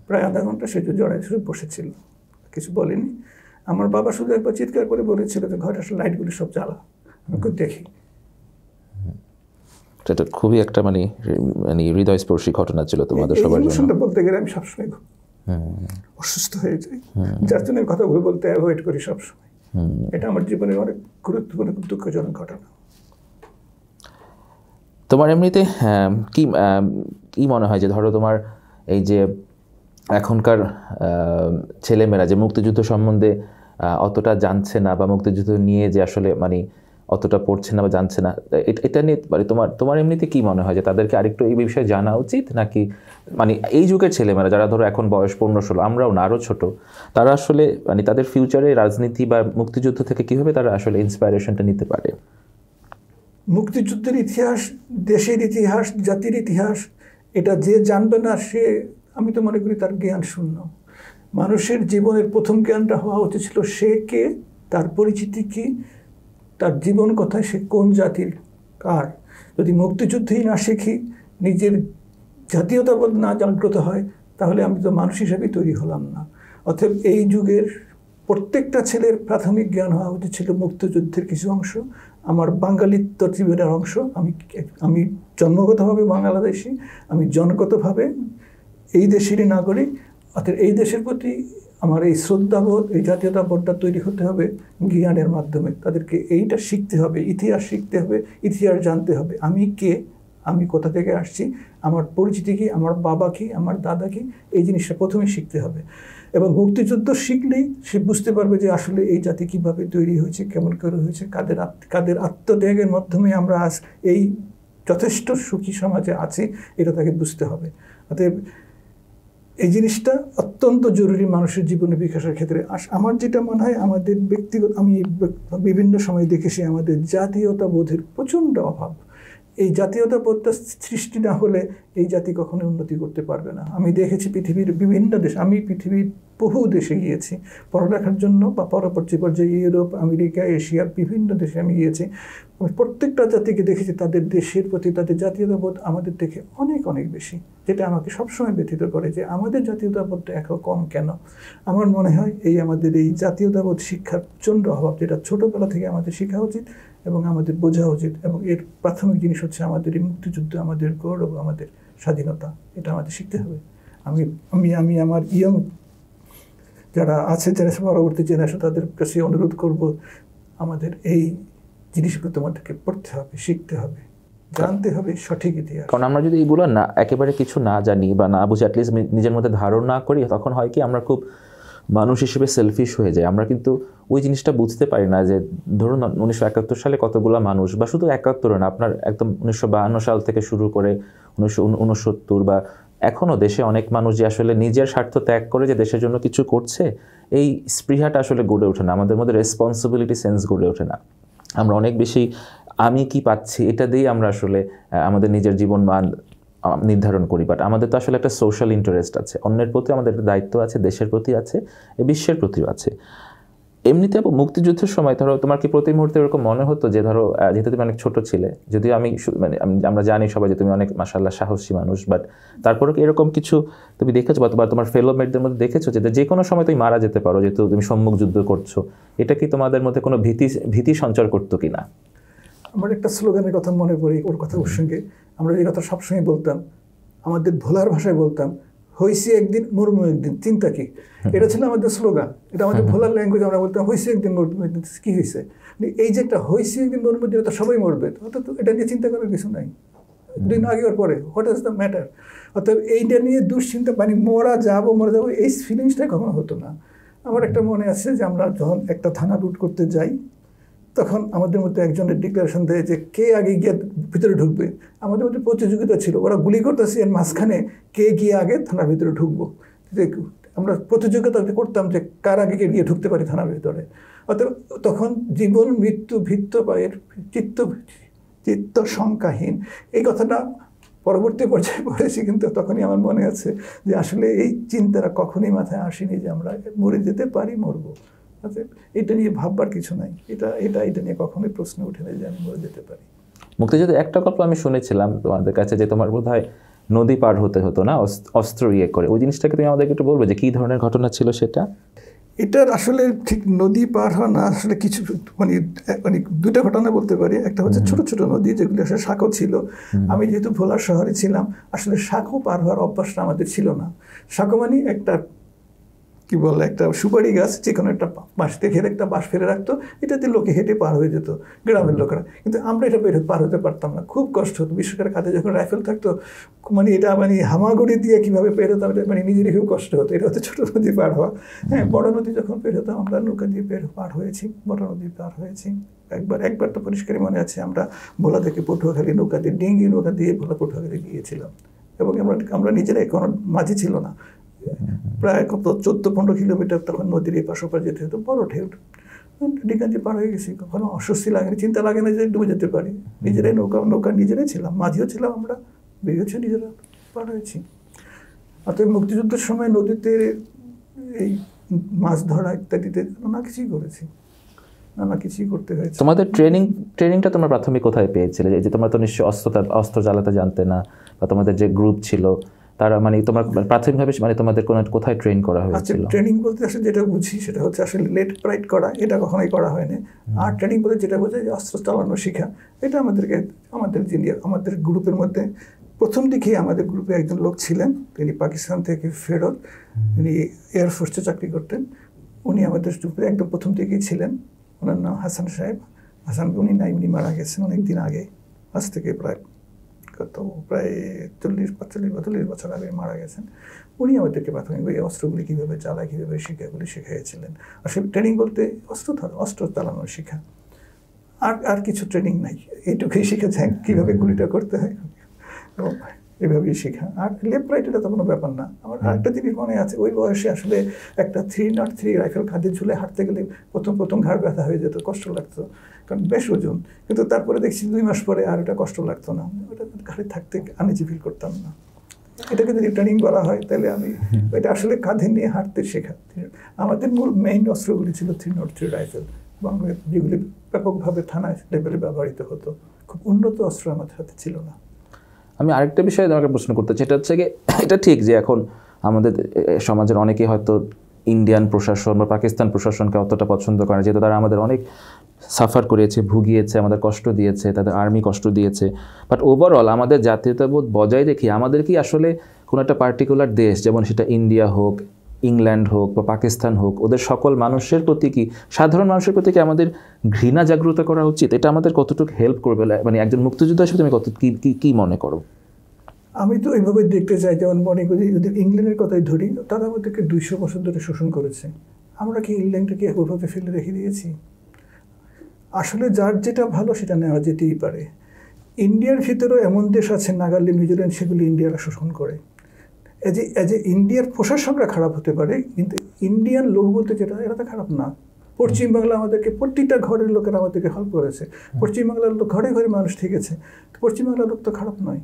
প্রায় আধা ঘন্টা সে জড়াই ধরে বসেছিল কিছু বলেনি আমার বাবা শুধু একবার চিৎকার করে বলেছিল যে ঘরে আসলে লাইটগুলো সব জ্বালা আমি দেখি এটা খুবই একটা মানে মানে হৃদয়স্পর্শী ঘটনা ছিল তোমাদের সবার জন্য বলতে গেলে আমি সবসময় অসুস্থ হয়ে যাই যার জন্য বলতে অ্যাভয়েড করি সবসময় এটা আমার জীবনের অনেক গুরুত্বপূর্ণ দুঃখজনক ঘটনা তোমার এমনিতে হ্যাঁ, কি কি মনে হয় যে ধরো তোমার এই যে এখনকার ছেলেমেয়েরা যে মুক্তিযুদ্ধ সম্বন্ধে অতটা জানছে না বা মুক্তিযুদ্ধ নিয়ে যে আসলে মানে অতটা পড়ছে না বা জানছে না এটা নিয়ে মানে তোমার তোমার এমনিতে কি মনে হয় যে তাদেরকে আরেকটু এই বিষয়ে জানা উচিত নাকি মানে এই যুগের ছেলেমেয়েরা যারা ধরো এখন বয়স পনেরো ষোলো আমরাও না আরও ছোটো তারা আসলে মানে তাদের ফিউচারে রাজনীতি বা মুক্তিযুদ্ধ থেকে কীভাবে তারা আসলে ইন্সপায়ারেশনটা নিতে পারে মুক্তিযুদ্ধের ইতিহাস দেশের ইতিহাস জাতির ইতিহাস এটা যে জানবে না সে আমি তো মনে করি তার জ্ঞান শূন্য মানুষের জীবনের প্রথম জ্ঞানটা হওয়া উচিত ছিল সে কে তার পরিচিতি কী তার জীবন কথা সে কোন জাতির কার যদি মুক্তিযুদ্ধেই না শিখি নিজের জাতীয়তাবোধ না জাগ্রত হয় তাহলে আমি তো মানুষ হিসেবেই তৈরি হলাম না অতএব এই যুগের প্রত্যেকটা ছেলের প্রাথমিক জ্ঞান হওয়া উচিত ছিল মুক্তিযুদ্ধের কিছু অংশ আমার বাঙালিত্ব জীবনের অংশ আমি আমি জন্মগতভাবে বাংলাদেশি আমি জনগতভাবে এই দেশেরই নাগরিক অর্থাৎ এই দেশের প্রতি আমার এই শ্রদ্ধাবোধ এই জাতীয়তাবোধটা তৈরি হতে হবে জ্ঞানের মাধ্যমে তাদেরকে এইটা শিখতে হবে ইতিহাস শিখতে হবে ইতিহাস জানতে হবে আমি কে আমি কোথা থেকে আসছি আমার পরিচিতি কী আমার বাবা কী আমার দাদা কী এই জিনিসটা প্রথমে শিখতে হবে এবং মুক্তিযুদ্ধ শিখলেই সে বুঝতে পারবে যে আসলে এই জাতি কীভাবে তৈরি হয়েছে কেমন করে হয়েছে কাদের কাদের আত্মত্যাগের মাধ্যমে আমরা আজ এই যথেষ্ট সুখী সমাজে আছি এটা তাকে বুঝতে হবে অতএব এই জিনিসটা অত্যন্ত জরুরি মানুষের জীবনে বিকাশের ক্ষেত্রে আস আমার যেটা মনে হয় আমাদের ব্যক্তিগত আমি বিভিন্ন সময় দেখেছি আমাদের জাতীয়তাবোধের প্রচণ্ড অভাব এই জাতীয়তাবোধটা সৃষ্টি না হলে এই জাতি কখনো উন্নতি করতে পারবে না আমি দেখেছি পৃথিবীর বিভিন্ন দেশ আমি পৃথিবীর বহু দেশে গিয়েছি পড়ালেখার জন্য বা পরবর্তী পর্যায়ে ইউরোপ আমেরিকা এশিয়ার বিভিন্ন দেশে আমি গিয়েছি প্রত্যেকটা জাতিকে দেখেছি তাদের দেশের প্রতি তাদের জাতীয়তাবোধ আমাদের থেকে অনেক অনেক বেশি যেটা আমাকে সবসময় ব্যথিত করে যে আমাদের জাতীয়তাবোধটা এখন কম কেন আমার মনে হয় এই আমাদের এই জাতীয়তাবোধ শিক্ষার প্রচণ্ড অভাব যেটা ছোটোবেলা থেকে আমাদের শেখা উচিত এবং আমাদের বোঝা উচিত এবং এর প্রাথমিক জিনিস হচ্ছে আমাদের এই মুক্তিযুদ্ধ আমাদের গৌরব আমাদের স্বাধীনতা এটা আমাদের শিখতে হবে আমি আমি আমি আমার ইয়ং যারা আছে যারা পরবর্তী জেনারেশন তাদের কাছে অনুরোধ করব আমাদের এই জিনিসগুলো তোমাদেরকে পড়তে হবে শিখতে হবে জানতে হবে সঠিক ইতিহাস কারণ আমরা যদি এগুলো না একেবারে কিছু না জানি বা না বুঝি অ্যাটলিস্ট নিজের মধ্যে ধারণা করি তখন হয় কি আমরা খুব মানুষ হিসেবে সেলফিশ হয়ে যায় আমরা কিন্তু ওই জিনিসটা বুঝতে পারি না যে ধরুন উনিশশো একাত্তর সালে কতগুলো মানুষ বা শুধু একাত্তর না আপনার একদম উনিশশো বাহান্ন সাল থেকে শুরু করে উনিশশো বা এখনও দেশে অনেক মানুষ যে আসলে নিজের স্বার্থ ত্যাগ করে যে দেশের জন্য কিছু করছে এই স্পৃহাটা আসলে গড়ে ওঠে না আমাদের মধ্যে রেসপন্সিবিলিটি সেন্স গড়ে ওঠে না আমরা অনেক বেশি আমি কি পাচ্ছি এটা দিয়েই আমরা আসলে আমাদের নিজের জীবন মান নির্ধারণ করি বাট আমাদের তো আসলে একটা সোশ্যাল ইন্টারেস্ট আছে অন্যের প্রতি আমাদের একটা দায়িত্ব আছে দেশের প্রতি আছে বিশ্বের প্রতিও আছে এমনিতে মুক্তিযুদ্ধের সময় ধরো তোমার কি প্রতি মুহূর্তে এরকম মনে হতো যে ধরো যেহেতু তুমি অনেক ছোট ছিলে যদিও আমি মানে আমরা জানি সবাই যে তুমি অনেক মাসাল্লাহ সাহসী মানুষ বাট তারপরেও কি এরকম কিছু তুমি দেখেছো বা তোমার ফেলো মেটদের মধ্যে দেখেছো যে যে কোনো সময় তুমি মারা যেতে পারো যেহেতু তুমি সম্মুখ যুদ্ধ করছো এটা কি তোমাদের মধ্যে কোনো ভীতি ভীতি সঞ্চার করতো কি না আমার একটা স্লোগানের কথা মনে পড়ি ওর কথা ওর সঙ্গে আমরা এই কথা সবসময় বলতাম আমাদের ভোলার ভাষায় বলতাম হয়েছে একদিন মরমু একদিন চিন্তা কি এটা ছিল আমাদের স্লোগান এটা আমাদের ভোলার ল্যাঙ্গুয়েজ আমরা বলতাম হয়েছে একদিন মরমু একদিন কী হয়েছে মানে এই যে একটা হয়েছে একদিন মরমু দিন তো সবাই মরবে অর্থাৎ এটা নিয়ে চিন্তা করার কিছু নাই দিন আগে ওর পরে হোয়াট ইজ দ্য ম্যাটার অর্থাৎ এইটা নিয়ে দুশ্চিন্তা মানে মরা যাবো মরা যাবো এই ফিলিংসটাই কখনো হতো না আমার একটা মনে আছে যে আমরা যখন একটা থানা রুট করতে যাই তখন আমাদের মধ্যে একজনের ডিক্লারেশন দেয় যে কে আগে গিয়ে ভিতরে ঢুকবে আমাদের মধ্যে প্রতিযোগিতা ছিল ওরা গুলি করতেছে এর মাঝখানে কে গিয়ে আগে থানার ভিতরে ঢুকবো আমরা প্রতিযোগিতা করতাম যে কার আগে গিয়ে ঢুকতে পারি থানার ভিতরে অতএব তখন জীবন মৃত্যু ভিত্ত বা এর চিত্ত চিত্ত শঙ্কাহীন এই কথাটা পরবর্তী পর্যায়ে পড়েছি কিন্তু তখনই আমার মনে আছে যে আসলে এই চিন্তাটা কখনই মাথায় আসেনি যে আমরা মরে যেতে পারি মরবো আচ্ছা, এটা নিয়ে ভাববার কিছু নাই এটা এটা এটা নিয়ে কখনোই প্রশ্ন উঠে না যে আমি মরে যেতে পারি মুক্তিযুদ্ধে একটা গল্প আমি শুনেছিলাম তোমাদের কাছে যে তোমার বোধ হয় নদী পার হতে হতো না অস্ত্র ইয়ে করে ওই জিনিসটাকে তুমি আমাদেরকে একটু বলবে যে কী ধরনের ঘটনা ছিল সেটা এটার আসলে ঠিক নদী পার হওয়া না আসলে কিছু মানে মানে দুটা ঘটনা বলতে পারি একটা হচ্ছে ছোট ছোট নদী যেগুলো আসলে শাঁখো ছিল আমি যেহেতু ভোলা শহরে ছিলাম আসলে শাঁখো পার হওয়ার অভ্যাসটা আমাদের ছিল না শাঁখো মানে একটা কি বলে একটা সুপারি গাছ যে কোনো একটা বাঁশ দেখে একটা বাঁশ ফেলে রাখতো এটাতে লোকে হেঁটে পার হয়ে যেত গ্রামের লোকেরা কিন্তু আমরা এটা বেরোতে পার হতে পারতাম না খুব কষ্ট হতো বিশ্বকার কাঁধে যখন রাইফেল থাকতো মানে এটা মানে হামাগুড়ি দিয়ে কীভাবে পের হতাম এটা মানে নিজেরই খুব কষ্ট হতো এটা হতো ছোটো নদী পার হওয়া হ্যাঁ বড় নদী যখন পের হতাম আমরা নৌকা দিয়ে পের পার হয়েছি বড় নদী পার হয়েছি একবার একবার তো পরিষ্কারই মনে আছে আমরা ভোলা থেকে পটুয়াখালী নৌকা দিয়ে ডেঙ্গি নৌকা দিয়ে ভোলা পটুয়াখালী গিয়েছিলাম এবং আমরা আমরা নিজেরা কোনো মাঝে ছিল না প্রায় কত চোদ্দ পনেরো কিলোমিটার তখন নদীর এই পাশোপাশ যেতে হতো বড় ঢেউ ডিগাঞ্জি পার হয়ে গেছি কখনো অস্বস্তি লাগে না চিন্তা লাগে না যে ডুবে যেতে পারি নিজেরাই নৌকা নৌকা নিজেরাই ছিলাম মাঝিও ছিলাম আমরা বেরিয়েছি নিজেরা পার হয়েছি অতএব মুক্তিযুদ্ধের সময় নদীতে এই মাছ ধরা ইত্যাদিতে নানা কিছুই করেছি নানা কিছুই করতে হয়েছে তোমাদের ট্রেনিং ট্রেনিংটা তোমার প্রাথমিক কোথায় পেয়েছিলে যে তোমরা তো নিশ্চয়ই অস্ত্র অস্ত্র জ্বালাতে জানতে না বা তোমাদের যে গ্রুপ ছিল তারা মানে তোমার প্রাথমিকভাবে মানে তোমাদের কোনো কোথায় ট্রেন করা হয়েছিল ট্রেনিং আচ্ছা, বলতে আসলে যেটা বুঝি সেটা হচ্ছে আসলে লেট প্রাইড করা এটা কখনোই করা হয়নি আর ট্রেনিং বলতে যেটা বোঝায় যে অস্ত্র চালানো শেখা এটা আমাদেরকে আমাদের যিনি আমাদের গ্রুপের মধ্যে প্রথম দিকে আমাদের গ্রুপে একজন লোক ছিলেন তিনি পাকিস্তান থেকে ফেরত তিনি এয়ারফোর্সে চাকরি করতেন উনি আমাদের গ্রুপে একদম প্রথম থেকেই ছিলেন ওনার নাম হাসান সাহেব হাসান উনি নাই উনি মারা গেছেন অনেকদিন আগে আজ থেকে প্রায় কত প্রায় চল্লিশ পঁয়তাল্লিশ বা চল্লিশ বছর আগে মারা গেছেন উনি আমাদেরকে প্রাথমিক ওই অস্ত্রগুলি কীভাবে চালায় কীভাবে বলে শিখিয়েছিলেন আর সে ট্রেনিং বলতে অস্ত্র অস্ত্র চালানোর শিখা আর আর কিছু ট্রেনিং নাই এইটুকুই শিখেছেন কীভাবে গুলিটা করতে হয় এবং এভাবেই শেখা আর লেফট রাইট এটা তো কোনো ব্যাপার না আমার আরেকটা জিনিস মনে আছে ওই বয়সে আসলে একটা থ্রি নট থ্রি রাইফেল কাঁধে ঝুলে হাঁটতে গেলে প্রথম প্রথম ঘাড় ব্যথা হয়ে যেত কষ্ট লাগতো কারণ বেশ ওজন কিন্তু তারপরে দেখছি দুই মাস পরে আর এটা কষ্ট লাগতো না ওটা ঘাড়ে থাকতে আনেজি ফিল করতাম না এটাকে যদি ট্রেনিং করা হয় তাহলে আমি এটা আসলে কাঁধে নিয়ে হাঁটতে শেখা আমাদের মূল মেইন অস্ত্রগুলি ছিল থ্রি নট থ্রি রাইফেল বাংলায় যেগুলি ব্যাপকভাবে থানায় লেভেলে ব্যবহৃত হতো খুব উন্নত অস্ত্র আমাদের হাতে ছিল না আমি আরেকটা বিষয়ে তোমাকে প্রশ্ন করতে চাই এটা হচ্ছে এটা ঠিক যে এখন আমাদের সমাজের অনেকেই হয়তো ইন্ডিয়ান প্রশাসন বা পাকিস্তান প্রশাসনকে অতটা পছন্দ করে যেহেতু তারা আমাদের অনেক সাফার করিয়েছে ভুগিয়েছে আমাদের কষ্ট দিয়েছে তাদের আর্মি কষ্ট দিয়েছে বাট ওভারঅল আমাদের জাতীয়তাবোধ বজায় রেখে আমাদের কি আসলে কোনো একটা পার্টিকুলার দেশ যেমন সেটা ইন্ডিয়া হোক ইংল্যান্ড হোক বা পাকিস্তান হোক ওদের সকল মানুষের প্রতি কি সাধারণ মানুষের প্রতি কি আমাদের ঘৃণা জাগ্রত করা উচিত এটা আমাদের কতটুকু হেল্প করবে মানে একজন মুক্তিযোদ্ধা হিসেবে তুমি কত কী কী মনে করো আমি তো এইভাবে দেখতে চাই যেমন মনে করি যদি ইংল্যান্ডের কথাই ধরি তারা আমাদেরকে দুইশো বছর ধরে শোষণ করেছে আমরা কি ইংল্যান্ডটাকে ওভাবে ফেলে রেখে দিয়েছি আসলে যার যেটা ভালো সেটা নেওয়া যেতেই পারে ইন্ডিয়ার ভিতরেও এমন দেশ আছে নাগাল্যান্ড নিউজিল্যান্ড সেগুলি ইন্ডিয়ারা শোষণ করে এজ এ অ্যাজ এ ইন্ডিয়ার প্রশাসকরা খারাপ হতে পারে কিন্তু ইন্ডিয়ান লোক বলতে যেটা এরা তো খারাপ না পশ্চিমবাংলা আমাদেরকে প্রতিটা ঘরের লোকেরা আমাদেরকে হেল্প করেছে পশ্চিমবাংলার লোক ঘরে ঘরে মানুষ আছে পশ্চিমবাংলার লোক তো খারাপ নয়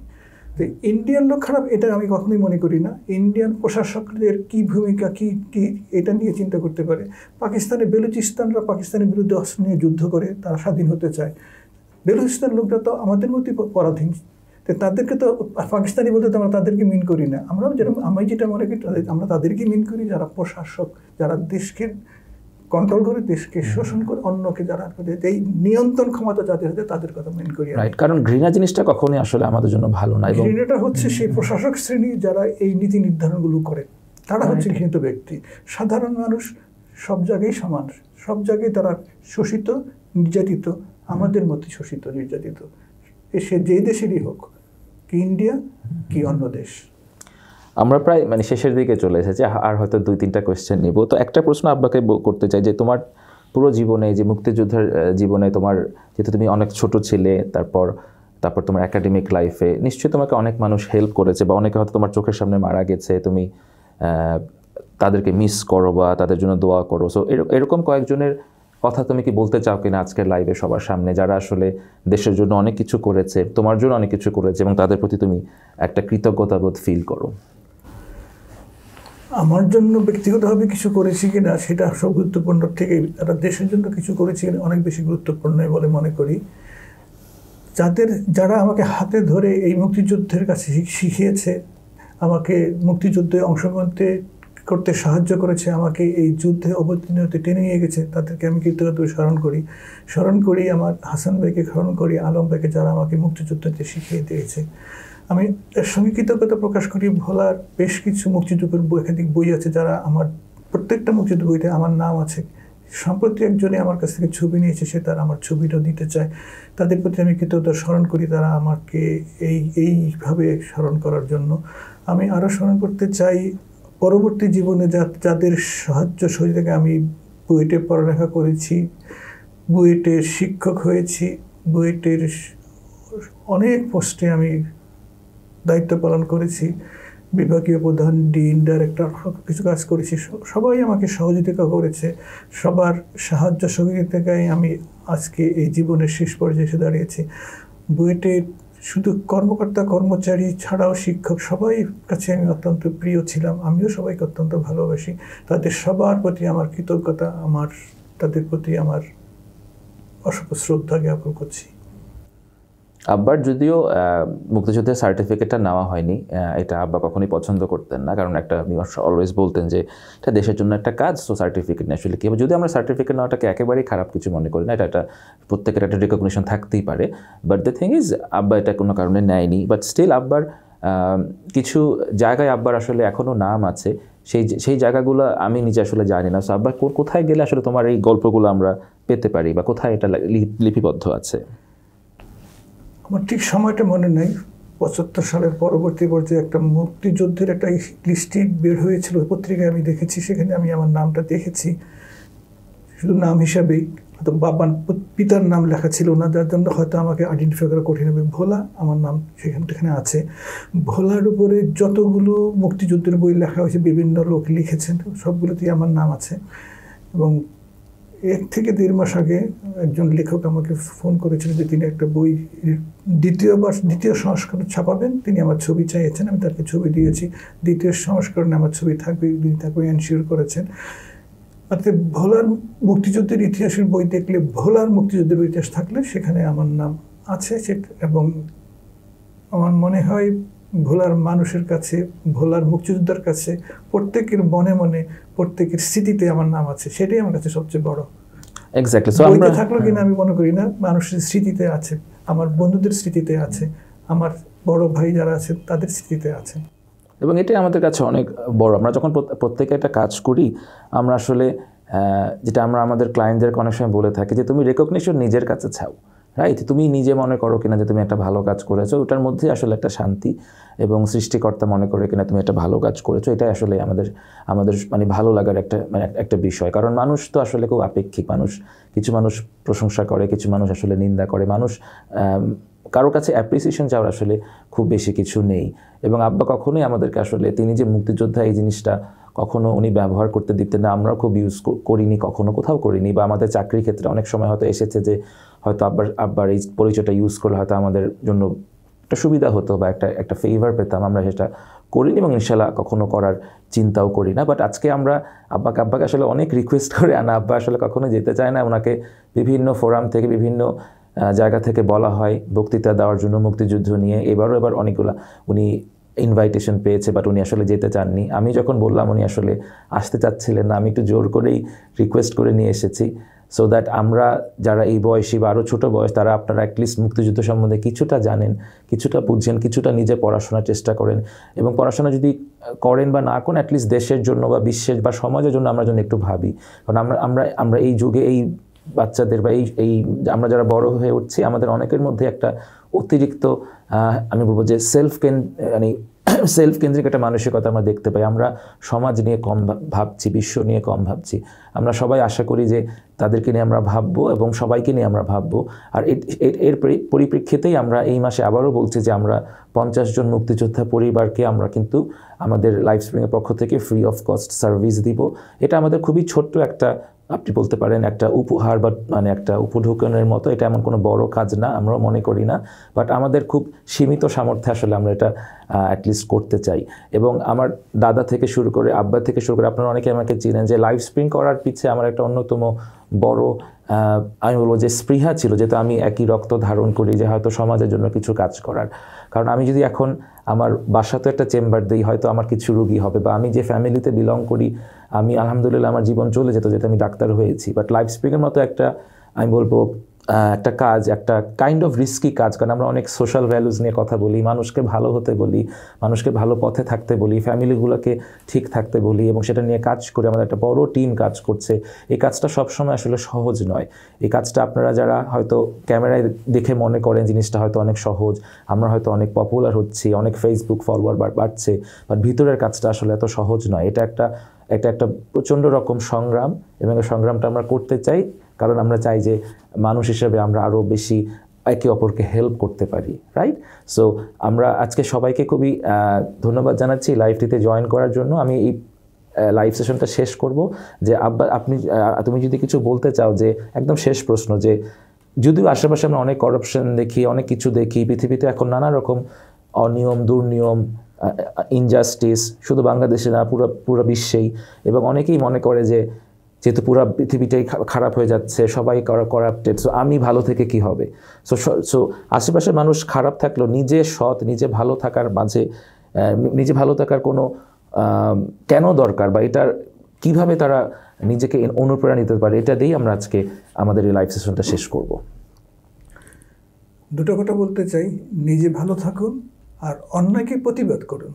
তো ইন্ডিয়ান লোক খারাপ এটা আমি কখনোই মনে করি না ইন্ডিয়ান প্রশাসকদের কি ভূমিকা কি কি এটা নিয়ে চিন্তা করতে পারে পাকিস্তানে বেলুচিস্তানরা পাকিস্তানের বিরুদ্ধে অস্ত্র নিয়ে যুদ্ধ করে তারা স্বাধীন হতে চায় বেলুচিস্তান লোকরা তো আমাদের মতোই পরাধীন তো তাদেরকে তো পাকিস্তানি বলতে তো আমরা তাদেরকে মিন করি না আমরাও যেরকম আমি যেটা মনে করি আমরা তাদেরকে মিন করি যারা প্রশাসক যারা দেশকে কন্ট্রোল করে দেশকে শোষণ করে অন্যকে যারা এই নিয়ন্ত্রণ ক্ষমতা যাদের হতে তাদের কথা মেন করি রাইট কারণ ঘৃণা জিনিসটা কখনোই আসলে আমাদের জন্য ভালো না ঘৃণাটা হচ্ছে সেই প্রশাসক শ্রেণী যারা এই নীতি নির্ধারণগুলো করে তারা হচ্ছে ঘৃণিত ব্যক্তি সাধারণ মানুষ সব জায়গায় সমান সব জায়গায় তারা শোষিত নির্যাতিত আমাদের মধ্যে শোষিত নির্যাতিত সে যে দেশেরই হোক কি ইন্ডিয়া কি অন্য দেশ আমরা প্রায় মানে শেষের দিকে চলে এসেছি আর হয়তো দুই তিনটা কোয়েশ্চেন নিব তো একটা প্রশ্ন আপনাকে করতে চাই যে তোমার পুরো জীবনে যে মুক্তিযুদ্ধের জীবনে তোমার যেহেতু তুমি অনেক ছোট ছিলে তারপর তারপর তোমার একাডেমিক লাইফে নিশ্চয়ই তোমাকে অনেক মানুষ হেল্প করেছে বা অনেকে হয়তো তোমার চোখের সামনে মারা গেছে তুমি তাদেরকে মিস করো বা তাদের জন্য দোয়া করো সো এরকম কয়েকজনের কথা তুমি কি বলতে চাও কিনা আজকের লাইভে সবার সামনে যারা আসলে দেশের জন্য অনেক কিছু করেছে তোমার জন্য অনেক কিছু করেছে এবং তাদের প্রতি তুমি একটা কৃতজ্ঞতাবোধ ফিল করো আমার জন্য ব্যক্তিগতভাবে কিছু করেছি কি না সেটা সব গুরুত্বপূর্ণ থেকে তারা দেশের জন্য কিছু করেছি কিনা অনেক বেশি গুরুত্বপূর্ণ বলে মনে করি যাদের যারা আমাকে হাতে ধরে এই মুক্তিযুদ্ধের কাছে শিখিয়েছে আমাকে মুক্তিযুদ্ধে অংশগ্রহণ করতে সাহায্য করেছে আমাকে এই যুদ্ধে অবতীর্ণ হতে টেনে নিয়ে গেছে তাদেরকে আমি কৃতজ্ঞভাবে স্মরণ করি স্মরণ করি আমার হাসান ভাইকে স্মরণ করি আলম ভাইকে যারা আমাকে মুক্তিযুদ্ধতে শিখিয়ে দিয়েছে আমি সঙ্গে কৃতজ্ঞতা প্রকাশ করি ভোলার বেশ কিছু মুক্তিযুগের বই একাধিক বই আছে যারা আমার প্রত্যেকটা মুক্তিযুগ বইতে আমার নাম আছে সম্প্রতি একজনে আমার কাছ থেকে ছবি নিয়েছে সে তার আমার ছবিটা দিতে চায় তাদের প্রতি আমি কৃতজ্ঞতা স্মরণ করি তারা আমাকে এই এইভাবে স্মরণ করার জন্য আমি আরও স্মরণ করতে চাই পরবর্তী জীবনে যা যাদের সাহায্য সহযোগিতাকে আমি বুয়েটে পড়ালেখা করেছি বুয়েটের শিক্ষক হয়েছি বুয়েটের অনেক পোস্টে আমি দায়িত্ব পালন করেছি বিভাগীয় প্রধান ডিন ডাইরেক্টর কিছু কাজ করেছি সবাই আমাকে সহযোগিতা করেছে সবার সাহায্য সহযোগিতায় আমি আজকে এই জীবনের শেষ পর্যায়ে এসে দাঁড়িয়েছি বুয়েটে শুধু কর্মকর্তা কর্মচারী ছাড়াও শিক্ষক সবাই কাছে আমি অত্যন্ত প্রিয় ছিলাম আমিও সবাইকে অত্যন্ত ভালোবাসি তাদের সবার প্রতি আমার কৃতজ্ঞতা আমার তাদের প্রতি আমার অসংখ্য শ্রদ্ধা জ্ঞাপন করছি আব্বার যদিও মুক্তিযুদ্ধের সার্টিফিকেটটা নেওয়া হয়নি এটা আব্বা কখনোই পছন্দ করতেন না কারণ একটা মীমাংসা অলওয়েজ বলতেন যে এটা দেশের জন্য একটা কাজ তো সার্টিফিকেট নেই আসলে কি যদি আমরা সার্টিফিকেট নেওয়াটাকে একেবারেই খারাপ কিছু মনে করি না এটা একটা প্রত্যেকের একটা রেকগনিশন থাকতেই পারে বাট দ্য থিং ইজ আব্বা এটা কোনো কারণে নেয়নি বাট স্টিল আব্বার কিছু জায়গায় আব্বার আসলে এখনও নাম আছে সেই সেই জায়গাগুলো আমি নিজে আসলে জানি না সো আব্বার কোথায় গেলে আসলে তোমার এই গল্পগুলো আমরা পেতে পারি বা কোথায় এটা লিপিবদ্ধ আছে আমার ঠিক সময়টা মনে নেই পঁচাত্তর সালের পরবর্তী পর্যায়ে একটা মুক্তিযুদ্ধের একটা লিস্টি বের হয়েছিল পত্রিকায় আমি দেখেছি সেখানে আমি আমার নামটা দেখেছি শুধু নাম হিসাবেই হয়তো বাবার পিতার নাম লেখা ছিল না যার জন্য হয়তো আমাকে আইডেন্টিফাই করা কঠিন হবে ভোলা আমার নাম সেখানে থেকে আছে ভোলার উপরে যতগুলো মুক্তিযুদ্ধের বই লেখা হয়েছে বিভিন্ন লোক লিখেছেন সবগুলোতেই আমার নাম আছে এবং এক থেকে দেড় মাস আগে একজন লেখক আমাকে ফোন করেছিলেন যে তিনি একটা বই দ্বিতীয় বর্ষ দ্বিতীয় সংস্করণ ছাপাবেন তিনি আমার ছবি চাইয়েছেন আমি তাকে ছবি দিয়েছি দ্বিতীয় সংস্করণে আমার ছবি থাকবে তিনি তাকে এনশিওর করেছেন অর্থাৎ ভোলার মুক্তিযুদ্ধের ইতিহাসের বই দেখলে ভোলার মুক্তিযুদ্ধের ইতিহাস থাকলে সেখানে আমার নাম আছে সেটা এবং আমার মনে হয় ভোলার মানুষের কাছে ভোলার মুক্তিযোদ্ধার কাছে প্রত্যেকের মনে মনে প্রত্যেকের স্মৃতিতে আমার নাম আছে সেটাই আমার কাছে সবচেয়ে বড় এক্স্যাক্টলি থাকলো কিনা আমি মনে করি না মানুষের স্মৃতিতে আছে আমার বন্ধুদের স্মৃতিতে আছে আমার বড় ভাই যারা আছে তাদের স্মৃতিতে আছে এবং এটাই আমাদের কাছে অনেক বড় আমরা যখন প্রত্যেকে একটা কাজ করি আমরা আসলে যেটা আমরা আমাদের ক্লায়েন্টদেরকে অনেক সময় বলে থাকি যে তুমি রেকগনিশন নিজের কাছে চাও রাইট তুমি নিজে মনে করো কিনা যে তুমি একটা ভালো কাজ করেছো ওটার মধ্যে আসলে একটা শান্তি এবং সৃষ্টিকর্তা মনে করে কিনা তুমি একটা ভালো কাজ করেছো এটাই আসলে আমাদের আমাদের মানে ভালো লাগার একটা মানে একটা বিষয় কারণ মানুষ তো আসলে খুব আপেক্ষিক মানুষ কিছু মানুষ প্রশংসা করে কিছু মানুষ আসলে নিন্দা করে মানুষ কারো কাছে অ্যাপ্রিসিয়েশন চাওয়ার আসলে খুব বেশি কিছু নেই এবং আব্বা কখনোই আমাদেরকে আসলে তিনি যে মুক্তিযোদ্ধা এই জিনিসটা কখনো উনি ব্যবহার করতে দিতেন না আমরাও খুব ইউজ করিনি কখনো কোথাও করিনি বা আমাদের চাকরির ক্ষেত্রে অনেক সময় হয়তো এসেছে যে হয়তো আব্বার আব্বার এই পরিচয়টা ইউজ করলে হয়তো আমাদের জন্য একটা সুবিধা হতো বা একটা একটা ফেভার পেতাম আমরা সেটা করিনি এবং ইনশাল্লাহ কখনো করার চিন্তাও করি না বাট আজকে আমরা আব্বাকে আব্বাকে আসলে অনেক রিকোয়েস্ট করে আনা আব্বা আসলে কখনো যেতে চায় না ওনাকে বিভিন্ন ফোরাম থেকে বিভিন্ন জায়গা থেকে বলা হয় বক্তৃতা দেওয়ার জন্য মুক্তিযুদ্ধ নিয়ে এবারও এবার অনেকগুলা উনি ইনভাইটেশন পেয়েছে বাট উনি আসলে যেতে চাননি আমি যখন বললাম উনি আসলে আসতে চাচ্ছিলেন না আমি একটু জোর করেই রিকোয়েস্ট করে নিয়ে এসেছি সো দ্যাট আমরা যারা এই বয়সী বা আরও ছোটো বয়স তারা আপনারা অ্যাটলিস্ট মুক্তিযুদ্ধ সম্বন্ধে কিছুটা জানেন কিছুটা বুঝছেন কিছুটা নিজে পড়াশোনার চেষ্টা করেন এবং পড়াশোনা যদি করেন বা না করেন অ্যাটলিস্ট দেশের জন্য বা বিশ্বের বা সমাজের জন্য আমরা যেন একটু ভাবি কারণ আমরা আমরা আমরা এই যুগে এই বাচ্চাদের বা এই এই আমরা যারা বড় হয়ে উঠছি আমাদের অনেকের মধ্যে একটা অতিরিক্ত আমি বলবো যে সেলফ কেন মানে সেলফ কেন্দ্রিক একটা মানসিকতা আমরা দেখতে পাই আমরা সমাজ নিয়ে কম ভাবছি বিশ্ব নিয়ে কম ভাবছি আমরা সবাই আশা করি যে তাদেরকে নিয়ে আমরা ভাববো এবং সবাইকে নিয়ে আমরা ভাববো আর এর পরিপ্রেক্ষিতেই আমরা এই মাসে আবারও বলছি যে আমরা পঞ্চাশ জন মুক্তিযোদ্ধা পরিবারকে আমরা কিন্তু আমাদের লাইফ স্প্রিংয়ের পক্ষ থেকে ফ্রি অফ কস্ট সার্ভিস দিব এটা আমাদের খুবই ছোট্ট একটা আপনি বলতে পারেন একটা উপহার বা মানে একটা উপঢোকনের মতো এটা এমন কোনো বড় কাজ না আমরা মনে করি না বাট আমাদের খুব সীমিত সামর্থ্যে আসলে আমরা এটা অ্যাটলিস্ট করতে চাই এবং আমার দাদা থেকে শুরু করে আব্বা থেকে শুরু করে আপনারা অনেকে আমাকে চিনেন যে লাইভ স্প্রিং করার পিছিয়ে আমার একটা অন্যতম বড় আমি বলবো যে স্পৃহা ছিল যেহেতু আমি একই রক্ত ধারণ করি যে হয়তো সমাজের জন্য কিছু কাজ করার কারণ আমি যদি এখন আমার বাসাতে একটা চেম্বার দিই হয়তো আমার কিছু রুগী হবে বা আমি যে ফ্যামিলিতে বিলং করি আমি আলহামদুলিল্লাহ আমার জীবন চলে যেত যেটা আমি ডাক্তার হয়েছি বাট লাইফ স্পিকের মতো একটা আমি বলবো একটা কাজ একটা কাইন্ড অফ রিস্কি কাজ কারণ আমরা অনেক সোশ্যাল ভ্যালুজ নিয়ে কথা বলি মানুষকে ভালো হতে বলি মানুষকে ভালো পথে থাকতে বলি ফ্যামিলিগুলোকে ঠিক থাকতে বলি এবং সেটা নিয়ে কাজ করে আমাদের একটা বড় টিম কাজ করছে এই কাজটা সবসময় আসলে সহজ নয় এই কাজটা আপনারা যারা হয়তো ক্যামেরায় দেখে মনে করেন জিনিসটা হয়তো অনেক সহজ আমরা হয়তো অনেক পপুলার হচ্ছি অনেক ফেসবুক ফলোয়ার বাড়ছে বাট ভিতরের কাজটা আসলে এত সহজ নয় এটা একটা একটা একটা প্রচণ্ড রকম সংগ্রাম এবং সংগ্রামটা আমরা করতে চাই কারণ আমরা চাই যে মানুষ হিসেবে আমরা আরও বেশি একে অপরকে হেল্প করতে পারি রাইট সো আমরা আজকে সবাইকে খুবই ধন্যবাদ জানাচ্ছি লাইভটিতে জয়েন করার জন্য আমি এই লাইভ সেশনটা শেষ করব যে আব্বা আপনি তুমি যদি কিছু বলতে চাও যে একদম শেষ প্রশ্ন যে যদিও আশেপাশে আমরা অনেক করাপশন দেখি অনেক কিছু দেখি পৃথিবীতে এখন নানা রকম অনিয়ম দুর্নিয়ম ইনজাস্টিস শুধু বাংলাদেশে না পুরো পুরো বিশ্বেই এবং অনেকেই মনে করে যে যেহেতু পুরো পৃথিবীটাই খারাপ হয়ে যাচ্ছে সবাই করাপ্টেড সো আমি ভালো থেকে কি হবে সো সো আশেপাশের মানুষ খারাপ থাকলেও নিজে সৎ নিজে ভালো থাকার মাঝে নিজে ভালো থাকার কোনো কেন দরকার বা এটার কিভাবে তারা নিজেকে অনুপ্রেরণা নিতে পারে এটা দিয়েই আমরা আজকে আমাদের এই লাইফ সেশনটা শেষ করব দুটো কথা বলতে চাই নিজে ভালো থাকুন আর অন্যায়কে প্রতিবাদ করুন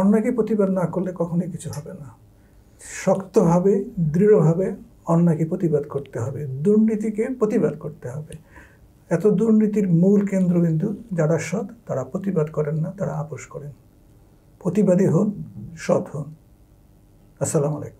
অন্যায়কে প্রতিবাদ না করলে কখনোই কিছু হবে না শক্তভাবে দৃঢ়ভাবে অন্যায়কে প্রতিবাদ করতে হবে দুর্নীতিকে প্রতিবাদ করতে হবে এত দুর্নীতির মূল কেন্দ্রবিন্দু যারা সৎ তারা প্রতিবাদ করেন না তারা আপোষ করেন প্রতিবাদী হন সৎ হন আসসালামু আলাইকুম